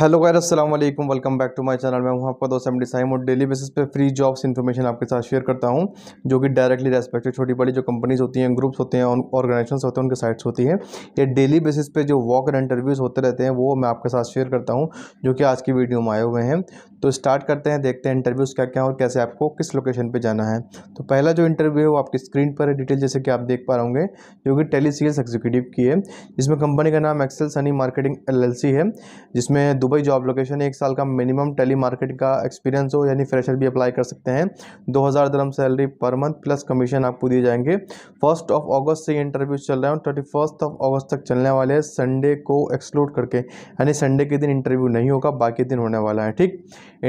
hello गायर असलम welcome back to my channel मैं हूँ आपका दोस्त एम डी साइम और डेली बेसिस पे फ्री जॉब्स इन्फॉर्मेशन आपके साथ शेयर करता हूँ जो कि डायरेक्टली रेस्पेक्टेड छोटी बड़ी जो कंपनीज होती हैं ग्रुप्स होते हैं ऑर्गेनाइजेशन होते हैं उनके साइट्स होती हैं ये डेली बेसिस पे जो वॉक एंड इंटरव्यूज़ होते रहते हैं वो मैं आपके साथ शेयर करता हूँ जो कि आज की वीडियो में आए हुए हैं तो स्टार्ट करते हैं देखते हैं इंटरव्यूज़ क्या क्या और कैसे आपको किस लोकेशन पर जाना है तो पहला जो इंटरव्यू है वो आपकी स्क्रीन पर है डिटेल जैसे कि आप देख पा रहे जो कि टेली सेल्स एग्जीक्यूटिव की है जिसमें कंपनी का नाम एक्सेल सनी मार्केटिंग एल है जिसमें दुबई जॉब लोकेशन एक साल का मिनिमम टेली मार्केटिंग का एक्सपीरियंस हो यानी फ्रेशर भी अप्लाई कर सकते हैं दो हज़ार दरम salary per month plus commission आपको दिए जाएंगे फर्स्ट ऑफ अगस्त से इंटरव्यू चल रहे हैं थर्टी फर्स्ट ऑफ अगस्त तक चलने वाले हैं संडे को एक्सक्लूड करके यानी संडे के दिन इंटरव्यू नहीं होगा बाकी दिन होने वाला है ठीक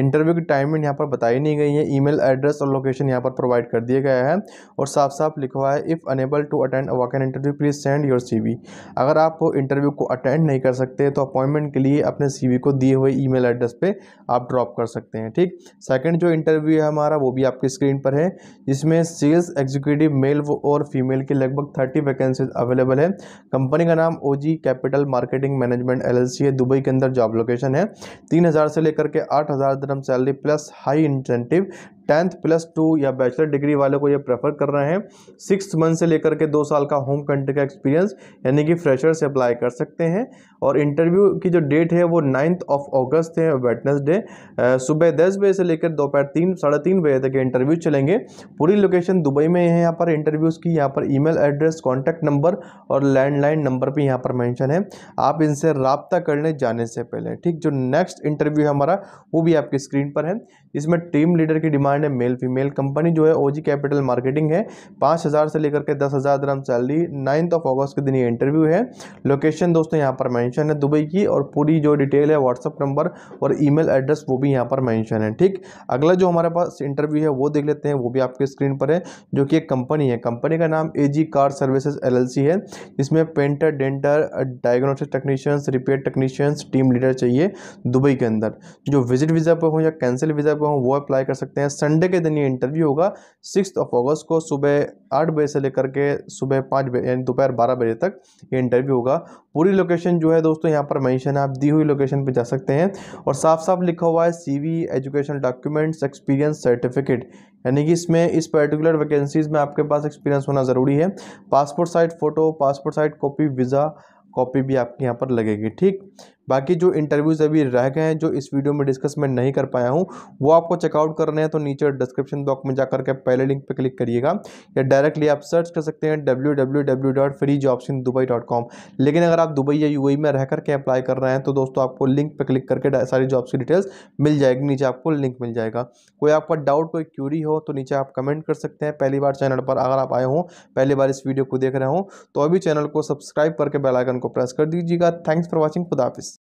इंटरव्यू की टाइमिंग यहाँ पर बताई नहीं गई है ई एड्रेस और लोकेशन यहाँ पर प्रोवाइड कर दिया गया है और साफ साफ लिखवा है if unable to attend walk in interview please send your C अगर आप इंटरव्यू को अटेंड नहीं कर सकते तो अपॉइंटमेंट के लिए अपने सी को को दिए हुए ईमेल एड्रेस पे आप ड्रॉप कर सकते हैं ठीक सेकंड जो इंटरव्यू है हमारा वो भी आपकी स्क्रीन पर है जिसमें सेल्स एग्जीक्यूटिव मेल और फीमेल की लगभग थर्टी वैकेंसीज अवेलेबल है कंपनी का नाम O capital marketing management L है दुबई के अंदर जॉब लोकेशन है तीन से लेकर के आठ हज़ार salary plus high incentive tenth plus two या बैचलर डिग्री वालों को ये प्रेफर कर रहे हैं सिक्स मंथ से लेकर के दो साल का होम कंट्री का एक्सपीरियंस यानी कि फ्रेशर्स अप्लाई कर सकते हैं और इंटरव्यू की जो डेट है वो नाइन्थ ऑफ अगस्त है वेटनेसडे सुबह दस बजे से लेकर दोपहर तीन साढ़े तीन बजे तक इंटरव्यू चलेंगे पूरी लोकेशन दुबई में है यहाँ पर इंटरव्यूज़ की यहाँ पर ई एड्रेस कॉन्टैक्ट नंबर और लैंडलाइन नंबर भी यहाँ पर मैंशन है आप इनसे रबता करने जाने से पहले ठीक जो नेक्स्ट इंटरव्यू है हमारा वो भी आपकी स्क्रीन पर है इसमें टीम लीडर की डिमांड है मेल फीमेल कंपनी जो है ओजी कैपिटल मार्केटिंग है पाँच हज़ार से लेकर के दस हज़ार दरम सैलरी नाइन्थ ऑफ अगस्त के दिन ये इंटरव्यू है लोकेशन दोस्तों यहाँ पर मैंशन है दुबई की और पूरी जो डिटेल है व्हाट्सअप नंबर और ई एड्रेस वो भी यहाँ पर मैंशन है ठीक अगला जो हमारे पास इंटरव्यू है वो देख लेते हैं वो भी आपके स्क्रीन पर है जो कि एक कंपनी है कंपनी का नाम ए कार सर्विसेज एल है इसमें painter denter diagnostic technicians repair technicians team leader चाहिए दुबई के अंदर जो विजिट वीज़ा पर हो या कैंसिल वीज़ा पर को हम वो अप्लाई कर सकते हैं संडे के दिन ये इंटरव्यू होगा सिक्स ऑफ अगस्त को सुबह आठ बजे से लेकर के सुबह पाँच बजे यानी दोपहर बारह बजे तक ये इंटरव्यू होगा पूरी लोकेशन जो है दोस्तों यहाँ पर मैंशन है आप दी हुई लोकेशन पर जा सकते हैं और साफ साफ लिखा हुआ है C educational documents experience certificate यानी कि इसमें इस पर्टिकुलर वैकेंसीज़ में आपके पास एक्सपीरियंस होना ज़रूरी है passport size photo passport size copy visa copy भी आपके यहाँ पर लगेगी ठीक बाकी जो इंटरव्यूज़ अभी रह गए हैं जो इस वीडियो में डिस्कस मैं नहीं कर पाया हूँ वो आपको चेकआउट करने हैं तो नीचे डिस्क्रिप्शन बॉक्स में जाकर के पहले लिंक पर क्लिक करिएगा या डायरेक्टली आप सर्च कर सकते हैं डब्ल्यू लेकिन अगर आप दुबई या यू में रह करके अप्लाई कर रहे हैं तो दोस्तों आपको लिंक पर क्लिक करके सारी जॉब्स की डिटेल्स मिल जाएगी नीचे आपको लिंक मिल जाएगा कोई आपका डाउट कोई क्यूरी हो तो नीचे आप कमेंट कर सकते हैं पहली बार चैनल पर अगर आप आए हों पहली बार इस वीडियो को देख रहे हो तो अभी चैनल को सब्सक्राइब करके बेल आइकन को प्रेस कर दीजिएगा थैंक्स फॉर वॉचिंग खुदाफिस